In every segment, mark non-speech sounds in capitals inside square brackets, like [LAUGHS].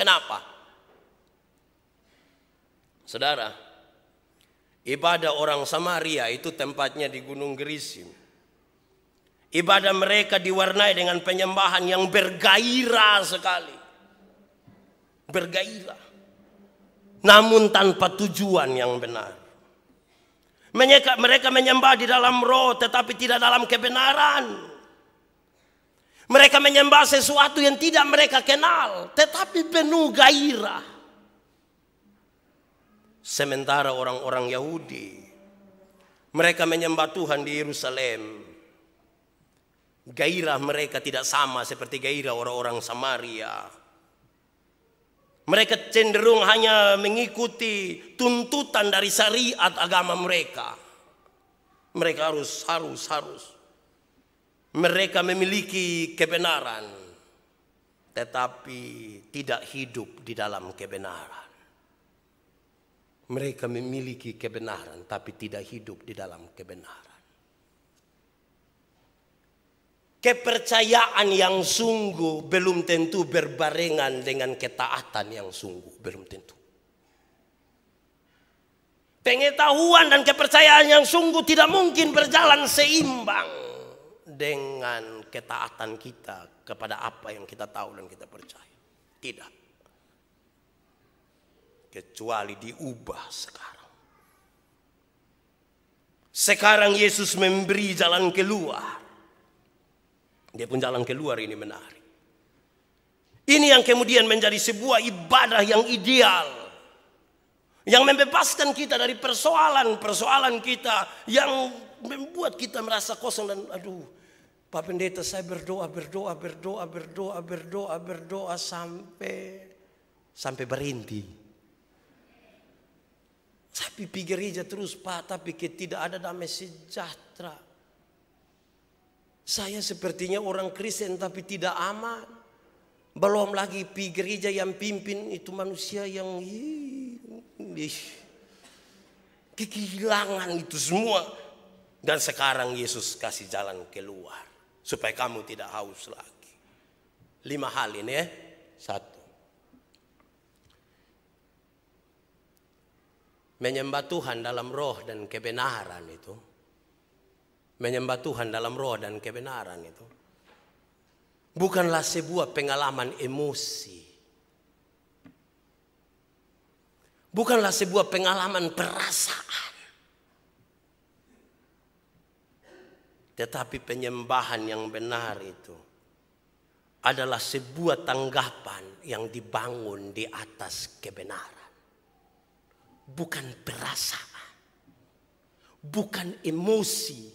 Kenapa? Saudara, ibadah orang Samaria itu tempatnya di Gunung Gerisim. Ibadah mereka diwarnai dengan penyembahan yang bergairah sekali. Bergairah. Namun tanpa tujuan yang benar. mereka menyembah di dalam roh tetapi tidak dalam kebenaran. Mereka menyembah sesuatu yang tidak mereka kenal, tetapi penuh gairah. Sementara orang-orang Yahudi, mereka menyembah Tuhan di Yerusalem. Gairah mereka tidak sama seperti gairah orang-orang Samaria. Mereka cenderung hanya mengikuti tuntutan dari syariat agama mereka. Mereka harus, harus, harus. Mereka memiliki kebenaran, tetapi tidak hidup di dalam kebenaran. Mereka memiliki kebenaran, tapi tidak hidup di dalam kebenaran. Kepercayaan yang sungguh belum tentu berbarengan dengan ketaatan yang sungguh, belum tentu. Pengetahuan dan kepercayaan yang sungguh tidak mungkin berjalan seimbang dengan ketaatan kita kepada apa yang kita tahu dan kita percaya. Tidak. Kecuali diubah sekarang. Sekarang Yesus memberi jalan keluar. Dia pun jalan keluar ini menarik. Ini yang kemudian menjadi sebuah ibadah yang ideal yang membebaskan kita dari persoalan-persoalan kita yang membuat kita merasa kosong dan aduh Pak Pendeta saya berdoa, berdoa, berdoa, berdoa, berdoa, berdoa sampai sampai berhenti. Tapi pikir gereja terus Pak, tapi tidak ada damai sejahtera. Saya sepertinya orang Kristen tapi tidak aman. Belum lagi pi gereja yang pimpin itu manusia yang kehilangan itu semua. Dan sekarang Yesus kasih jalan keluar supaya kamu tidak haus lagi. Lima hal ini ya. Satu. Menyembah Tuhan dalam roh dan kebenaran itu. Menyembah Tuhan dalam roh dan kebenaran itu. Bukanlah sebuah pengalaman emosi. Bukanlah sebuah pengalaman perasaan. Tetapi penyembahan yang benar itu adalah sebuah tanggapan yang dibangun di atas kebenaran. Bukan perasaan. Bukan emosi.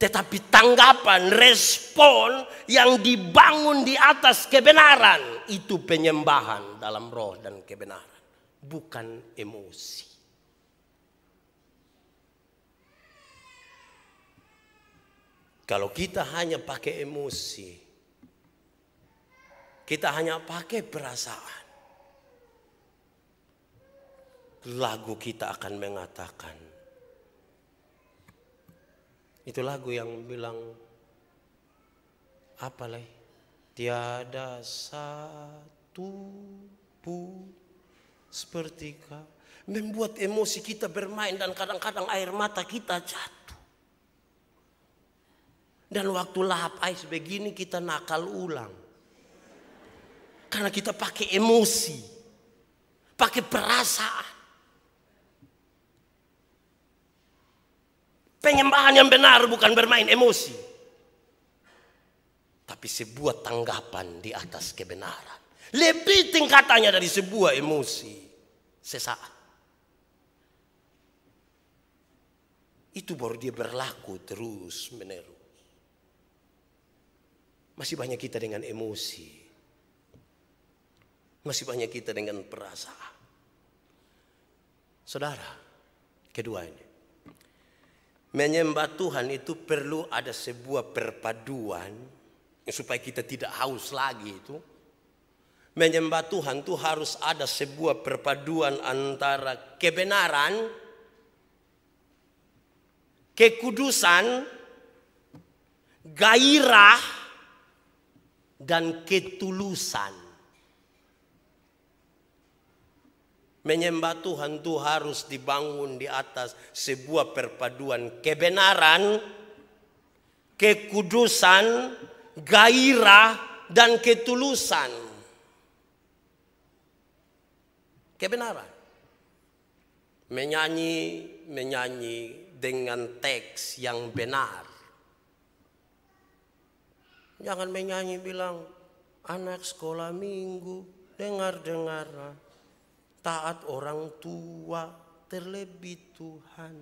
Tetapi tanggapan, respon yang dibangun di atas kebenaran. Itu penyembahan dalam roh dan kebenaran. Bukan emosi. Kalau kita hanya pakai emosi, kita hanya pakai perasaan. Lagu kita akan mengatakan, itu lagu yang bilang apa lagi Tiada satu pun seperti kau membuat emosi kita bermain dan kadang-kadang air mata kita jatuh. Dan waktu lahap ais begini kita nakal ulang. Karena kita pakai emosi. Pakai perasaan. Penyembahan yang benar bukan bermain emosi. Tapi sebuah tanggapan di atas kebenaran. Lebih tingkatannya dari sebuah emosi. Sesaat. Itu baru dia berlaku terus menerus. Masih banyak kita dengan emosi. Masih banyak kita dengan perasaan. Saudara, kedua ini. Menyembah Tuhan itu perlu ada sebuah perpaduan ya, supaya kita tidak haus lagi itu. Menyembah Tuhan itu harus ada sebuah perpaduan antara kebenaran, kekudusan, gairah, dan ketulusan. Menyembah Tuhan itu harus dibangun di atas sebuah perpaduan kebenaran, kekudusan, gairah, dan ketulusan. Kebenaran. Menyanyi, menyanyi dengan teks yang benar Jangan menyanyi bilang anak sekolah minggu dengar-dengar taat orang tua terlebih Tuhan.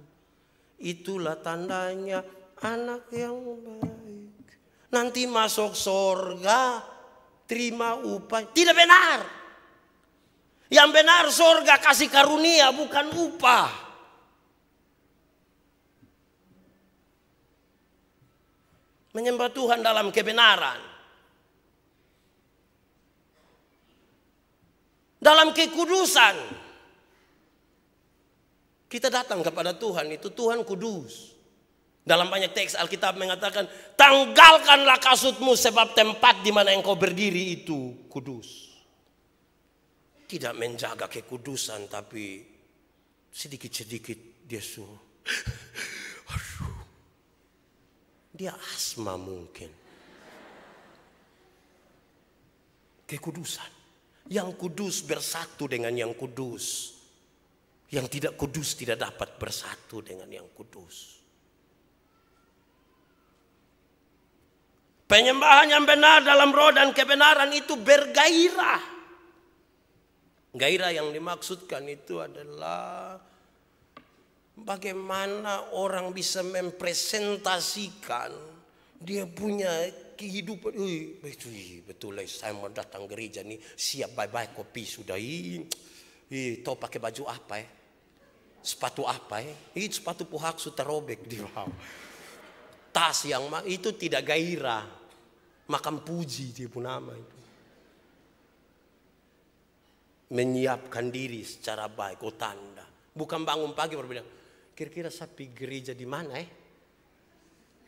Itulah tandanya anak yang baik. Nanti masuk sorga terima upah. Tidak benar. Yang benar sorga kasih karunia bukan upah. Menyembah Tuhan dalam kebenaran. Dalam kekudusan. Kita datang kepada Tuhan itu Tuhan kudus. Dalam banyak teks Alkitab mengatakan, tanggalkanlah kasutmu sebab tempat di mana engkau berdiri itu kudus. Tidak menjaga kekudusan tapi sedikit-sedikit dia suruh dia asma mungkin. Kekudusan. Yang kudus bersatu dengan yang kudus. Yang tidak kudus tidak dapat bersatu dengan yang kudus. Penyembahan yang benar dalam roh dan kebenaran itu bergairah. Gairah yang dimaksudkan itu adalah Bagaimana orang bisa mempresentasikan dia punya kehidupan. Ui, betul, betul lah saya mau datang gereja nih siap bye-bye kopi sudah. Ih, tahu pakai baju apa ya? Sepatu apa ya? Ih, sepatu puhak sudah robek di bawah. Tas yang itu tidak gairah. makam puji dia pun nama itu menyiapkan diri secara baik, oh tanda. Bukan bangun pagi berbeda. Kira-kira sapi gereja di mana eh?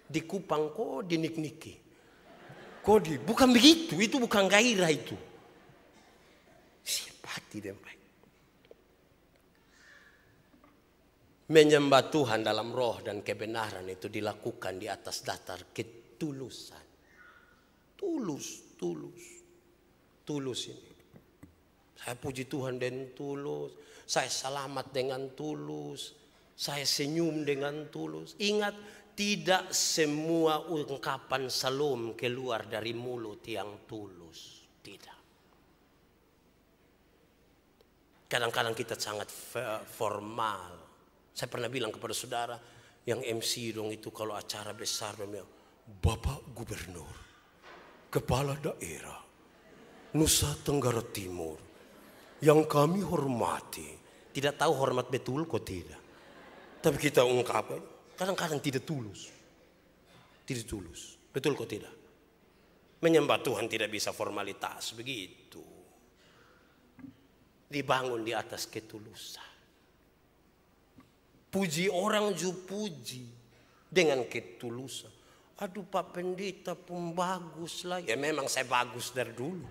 Di Kupang kok dinikniki. Kok di, bukan begitu, itu bukan gairah itu. Siapa hati dan baik. Menyembah Tuhan dalam roh dan kebenaran itu dilakukan di atas datar ketulusan. Tulus, tulus. Tulus ini. Saya puji Tuhan dengan tulus. Saya selamat dengan tulus. Saya senyum dengan tulus. Ingat, tidak semua ungkapan salam keluar dari mulut yang tulus. Tidak. Kadang-kadang kita sangat formal. Saya pernah bilang kepada saudara, yang MC dong itu kalau acara besar dong, Bapak Gubernur, Kepala Daerah, Nusa Tenggara Timur, yang kami hormati. Tidak tahu hormat betul kok tidak. Tapi kita ungkapkan, kadang-kadang tidak tulus. Tidak tulus. Betul kok tidak? Menyembah Tuhan tidak bisa formalitas begitu. Dibangun di atas ketulusan. Puji orang juga puji dengan ketulusan. Aduh Pak Pendeta pun bagus lah. Ya memang saya bagus dari dulu.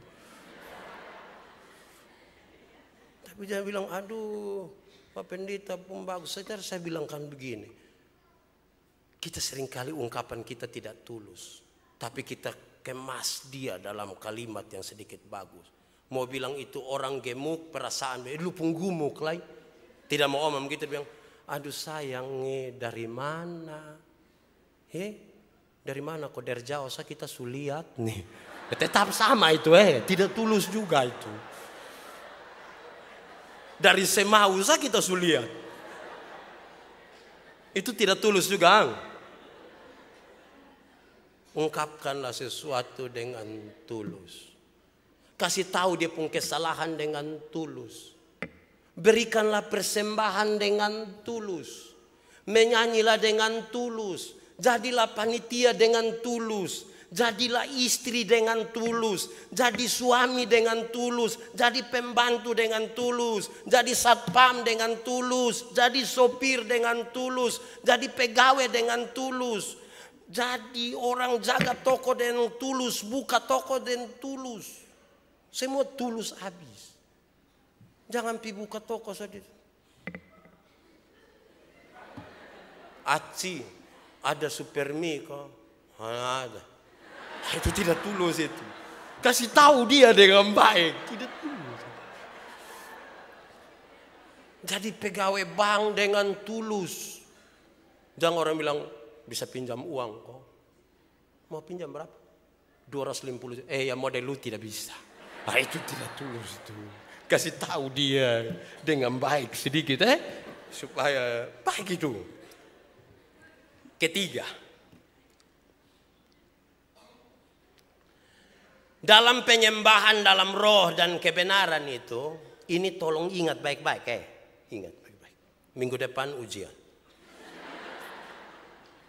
Tapi dia bilang aduh Pak Pendeta bagus. saya, saya bilangkan begini. Kita seringkali ungkapan kita tidak tulus. Tapi kita kemas dia dalam kalimat yang sedikit bagus. Mau bilang itu orang gemuk, perasaan, eh, lu punggumuk lah. Tidak mau omam kita bilang, aduh sayang eh, dari mana? Eh, dari mana kok dari jauh? kita suliat nih. Tetap sama itu eh, tidak tulus juga itu. Dari Semausa kita suliat. Itu tidak tulus juga. Ungkapkanlah sesuatu dengan tulus. Kasih tahu dia pun kesalahan dengan tulus. Berikanlah persembahan dengan tulus. Menyanyilah dengan tulus. Jadilah panitia dengan tulus Jadilah istri dengan tulus, jadi suami dengan tulus, jadi pembantu dengan tulus, jadi satpam dengan tulus, jadi sopir dengan tulus, jadi pegawai dengan tulus. Jadi orang jaga toko dengan tulus, buka toko dengan tulus. Semua tulus habis. Jangan pi buka toko saja. Aci, ada supermi kok. Ada. Itu tidak tulus itu. Kasih tahu dia dengan baik. Tidak tulus. Jadi pegawai bank dengan tulus. Jangan orang bilang bisa pinjam uang kok. Mau pinjam berapa? 250. Eh ya model lu tidak bisa. Nah, itu tidak tulus itu. Kasih tahu dia dengan baik sedikit eh supaya baik itu. Ketiga, dalam penyembahan dalam roh dan kebenaran itu ini tolong ingat baik-baik eh ingat baik-baik minggu depan ujian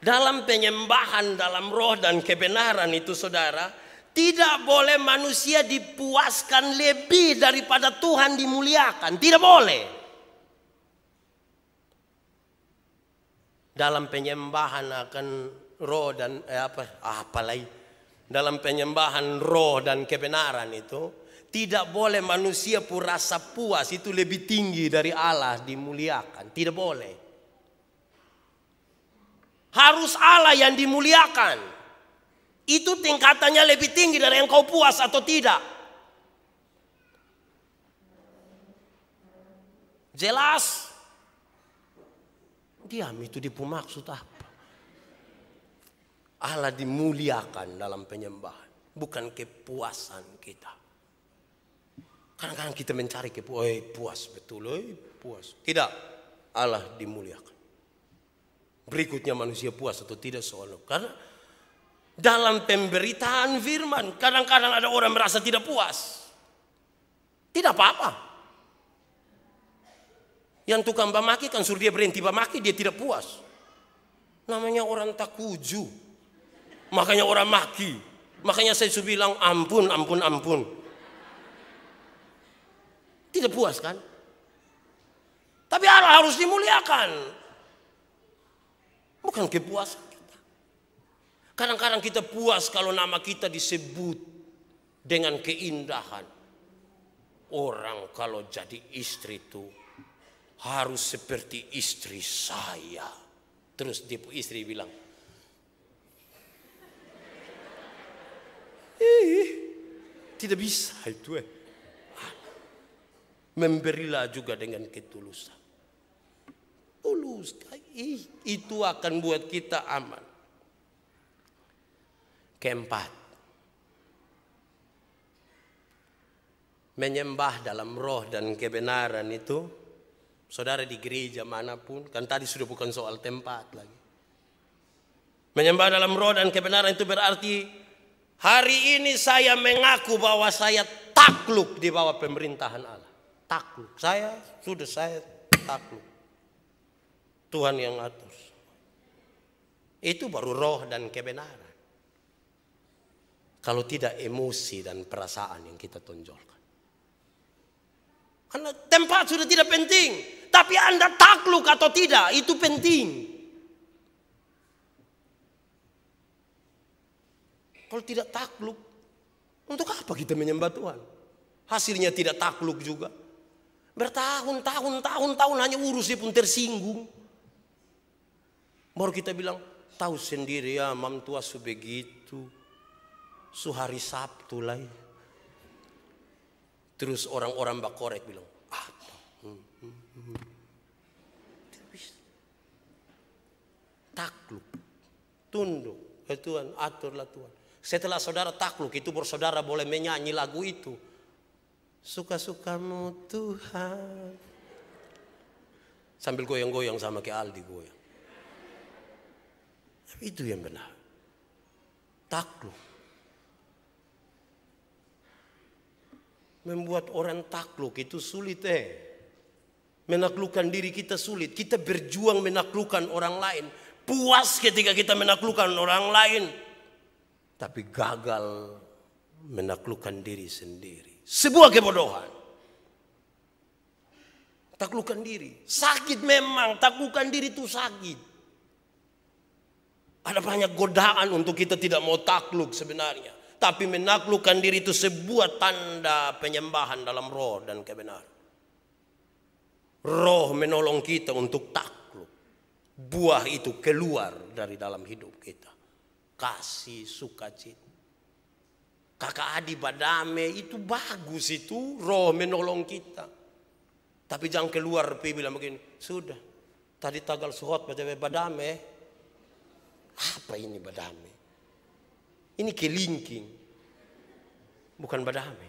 dalam penyembahan dalam roh dan kebenaran itu saudara tidak boleh manusia dipuaskan lebih daripada Tuhan dimuliakan tidak boleh dalam penyembahan akan roh dan eh, apa ah, apalagi dalam penyembahan roh dan kebenaran itu tidak boleh manusia pun rasa puas itu lebih tinggi dari Allah dimuliakan. Tidak boleh. Harus Allah yang dimuliakan. Itu tingkatannya lebih tinggi dari yang kau puas atau tidak. Jelas. Diam itu dipumaksud apa? Allah dimuliakan dalam penyembahan, bukan kepuasan kita. Kadang-kadang kita mencari kepuasan, eh, puas betul, eh, puas. Tidak, Allah dimuliakan. Berikutnya manusia puas atau tidak soal karena dalam pemberitaan firman kadang-kadang ada orang merasa tidak puas. Tidak apa-apa. Yang tukang bamaki kan suruh dia berhenti bamaki dia tidak puas. Namanya orang takuju. Makanya orang maki. Makanya saya bilang ampun, ampun, ampun. Tidak puas kan? Tapi Allah harus dimuliakan. Bukan kepuasan kita. Kadang-kadang kita puas kalau nama kita disebut dengan keindahan. Orang kalau jadi istri itu harus seperti istri saya. Terus dia istri bilang, tidak bisa itu eh. Memberilah juga dengan ketulusan. Tulus, itu akan buat kita aman. Keempat, menyembah dalam roh dan kebenaran itu, saudara di gereja manapun, kan tadi sudah bukan soal tempat lagi. Menyembah dalam roh dan kebenaran itu berarti Hari ini saya mengaku bahwa saya takluk di bawah pemerintahan Allah. Takluk. Saya sudah saya takluk. Tuhan yang atur. Itu baru roh dan kebenaran. Kalau tidak emosi dan perasaan yang kita tonjolkan. Karena tempat sudah tidak penting. Tapi Anda takluk atau tidak itu penting. Kalau tidak takluk, untuk apa kita menyembah Tuhan? Hasilnya tidak takluk juga. Bertahun-tahun, tahun-tahun hanya urusi pun tersinggung. Baru kita bilang, tahu sendiri ya mam tua sebegitu. Suhari Sabtu lah ya. Terus orang-orang bakorek bilang, apa? Ah, hmm, hmm, hmm. Takluk, tunduk, ya Tuhan, aturlah Tuhan. Setelah saudara takluk itu bersaudara boleh menyanyi lagu itu. Suka-sukamu Tuhan. Sambil goyang-goyang sama kayak Aldi goyang. Itu yang benar. Takluk. Membuat orang takluk itu sulit eh. Menaklukkan diri kita sulit. Kita berjuang menaklukkan orang lain. Puas ketika kita menaklukkan orang lain tapi gagal menaklukkan diri sendiri. Sebuah kebodohan. Taklukkan diri. Sakit memang, taklukkan diri itu sakit. Ada banyak godaan untuk kita tidak mau takluk sebenarnya. Tapi menaklukkan diri itu sebuah tanda penyembahan dalam roh dan kebenaran. Roh menolong kita untuk takluk. Buah itu keluar dari dalam hidup kita kasih, sukacita. Kakak Adi Badame itu bagus itu roh menolong kita. Tapi jangan keluar pi bilang begini, sudah. Tadi tagal suhot baca badame. Apa ini badame? Ini kelingking. Bukan badame.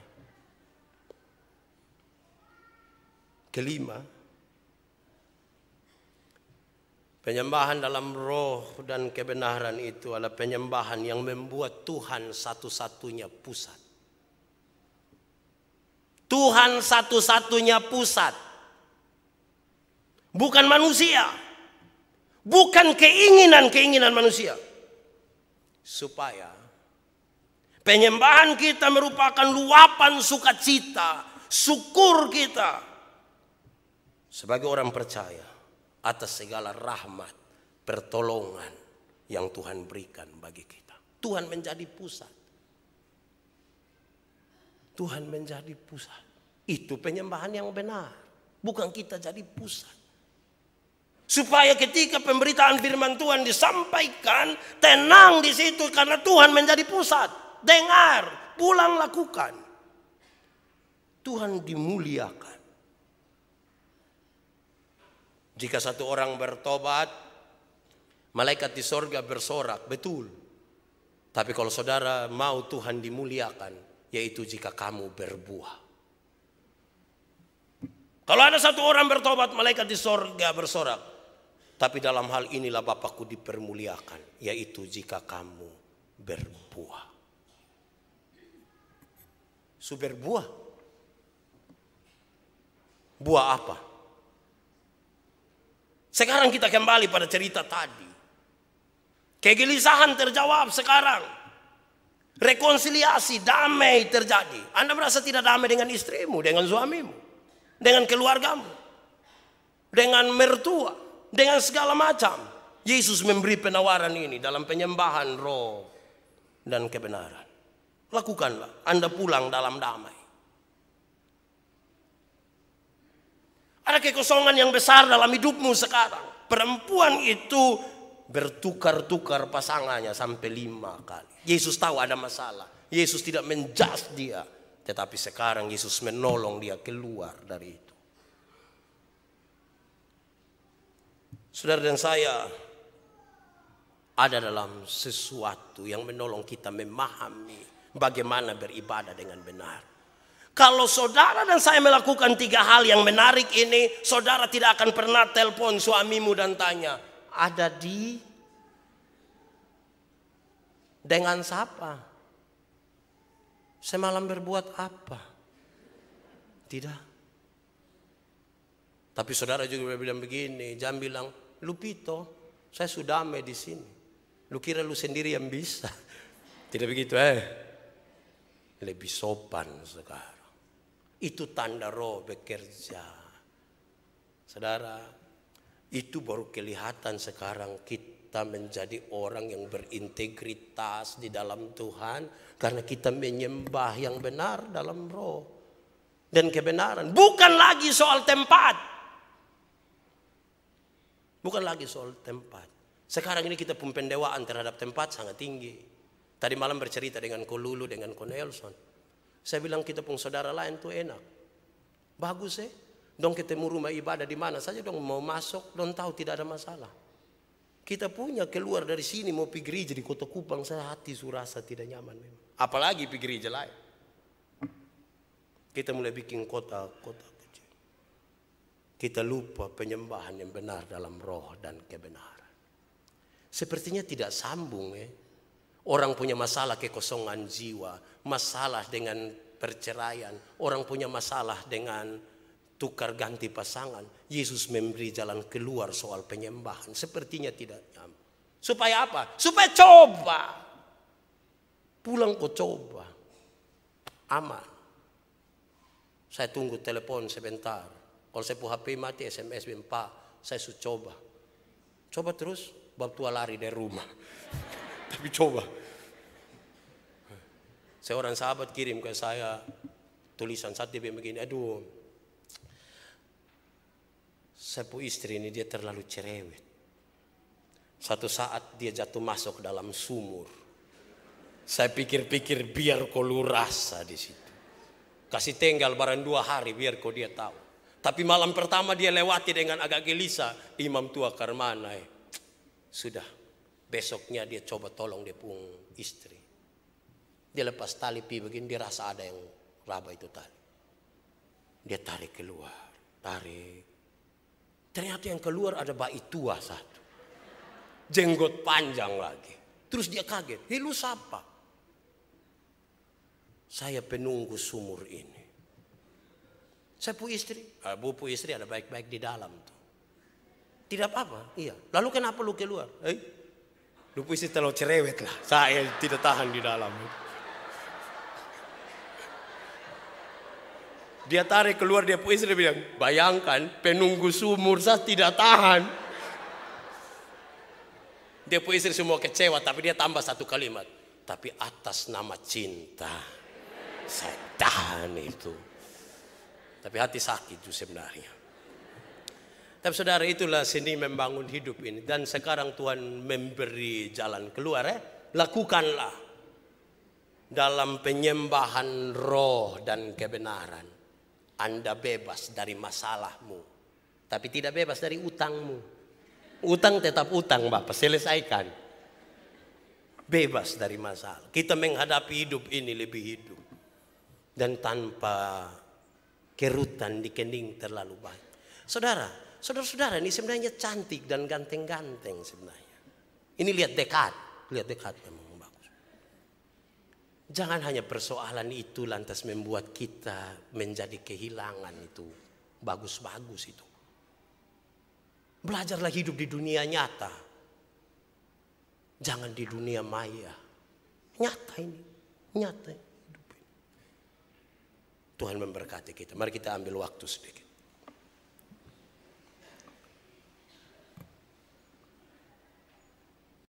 Kelima, Penyembahan dalam roh dan kebenaran itu adalah penyembahan yang membuat Tuhan satu-satunya pusat. Tuhan satu-satunya pusat. Bukan manusia. Bukan keinginan-keinginan manusia. Supaya penyembahan kita merupakan luapan sukacita, syukur kita sebagai orang percaya atas segala rahmat, pertolongan yang Tuhan berikan bagi kita. Tuhan menjadi pusat. Tuhan menjadi pusat. Itu penyembahan yang benar. Bukan kita jadi pusat. Supaya ketika pemberitaan firman Tuhan disampaikan, tenang di situ karena Tuhan menjadi pusat. Dengar, pulang lakukan. Tuhan dimuliakan. Jika satu orang bertobat, malaikat di sorga bersorak, betul. Tapi kalau saudara mau Tuhan dimuliakan, yaitu jika kamu berbuah. Kalau ada satu orang bertobat, malaikat di sorga bersorak. Tapi dalam hal inilah Bapakku dipermuliakan, yaitu jika kamu berbuah. Su berbuah. Buah apa? Sekarang kita kembali pada cerita tadi. Kegelisahan terjawab sekarang. Rekonsiliasi, damai terjadi. Anda merasa tidak damai dengan istrimu, dengan suamimu, dengan keluargamu, dengan mertua, dengan segala macam. Yesus memberi penawaran ini dalam penyembahan roh dan kebenaran. Lakukanlah, Anda pulang dalam damai. Ada kekosongan yang besar dalam hidupmu sekarang. Perempuan itu bertukar-tukar pasangannya sampai lima kali. Yesus tahu ada masalah. Yesus tidak menjas dia. Tetapi sekarang Yesus menolong dia keluar dari itu. Saudara dan saya ada dalam sesuatu yang menolong kita memahami bagaimana beribadah dengan benar. Kalau saudara dan saya melakukan tiga hal yang menarik ini, saudara tidak akan pernah telepon suamimu dan tanya, ada di dengan siapa? Semalam berbuat apa? Tidak. Tapi saudara juga bilang begini, jangan bilang, Lupito, saya sudah damai di sini. Lu kira lu sendiri yang bisa. [LAUGHS] Tidak begitu eh. Lebih sopan sekali. Itu tanda roh bekerja. Saudara, itu baru kelihatan sekarang kita menjadi orang yang berintegritas di dalam Tuhan karena kita menyembah yang benar dalam roh dan kebenaran. Bukan lagi soal tempat. Bukan lagi soal tempat. Sekarang ini kita pun pendewaan terhadap tempat sangat tinggi. Tadi malam bercerita dengan Kolulu, dengan Konelson. Saya bilang kita pun saudara lain tuh enak. Bagus eh. Dong ketemu rumah ibadah di mana saja dong mau masuk, dong tahu tidak ada masalah. Kita punya keluar dari sini mau pergi gereja di Kota Kupang saya hati surasa tidak nyaman memang. Apalagi pergi gereja lain. Kita mulai bikin kota-kota kecil. Kita lupa penyembahan yang benar dalam roh dan kebenaran. Sepertinya tidak sambung ya. Eh. Orang punya masalah kekosongan jiwa, masalah dengan perceraian, orang punya masalah dengan tukar ganti pasangan. Yesus memberi jalan keluar soal penyembahan. Sepertinya tidak Supaya apa? Supaya coba. Pulang kok coba. Aman. Saya tunggu telepon sebentar. Kalau saya HP mati SMS bimpa saya sudah coba. Coba terus, bab tua lari dari rumah. [LAUGHS] Tapi coba. Seorang sahabat kirim ke saya tulisan saat dia begini, aduh, sepuh istri ini dia terlalu cerewet. Satu saat dia jatuh masuk dalam sumur. Saya pikir-pikir biar kau lu rasa di situ. Kasih tinggal barang dua hari biar kau dia tahu. Tapi malam pertama dia lewati dengan agak gelisah. Imam tua Karmanai. Eh. Sudah. Besoknya dia coba tolong dia pun istri. Dia lepas tali pi begini, dia rasa ada yang raba itu tali. Dia tarik keluar, tarik. Ternyata yang keluar ada bayi tua satu. Jenggot panjang lagi. Terus dia kaget, hei lu siapa? Saya penunggu sumur ini. Saya pu istri, eh, bu pu istri ada baik-baik di dalam tuh. Tidak apa-apa, iya. Lalu kenapa lu keluar? Eh, lu pu istri terlalu cerewet lah. Saya tidak tahan di dalam. Itu. Dia tarik keluar dia puisi dia bilang, bayangkan penunggu sumur saya tidak tahan. Dia puisi semua kecewa tapi dia tambah satu kalimat. Tapi atas nama cinta saya tahan itu. Tapi hati sakit itu sebenarnya. Tapi saudara itulah seni membangun hidup ini. Dan sekarang Tuhan memberi jalan keluar ya. Lakukanlah dalam penyembahan roh dan kebenaran. Anda bebas dari masalahmu, tapi tidak bebas dari utangmu. Utang tetap utang, Bapak, selesaikan. Bebas dari masalah. Kita menghadapi hidup ini lebih hidup. Dan tanpa kerutan di kening terlalu banyak. Saudara, saudara-saudara ini sebenarnya cantik dan ganteng-ganteng sebenarnya. Ini lihat dekat, lihat dekat memang. Jangan hanya persoalan itu lantas membuat kita menjadi kehilangan itu. Bagus-bagus itu. Belajarlah hidup di dunia nyata. Jangan di dunia maya. Nyata ini. Nyata ini. Tuhan memberkati kita. Mari kita ambil waktu sedikit.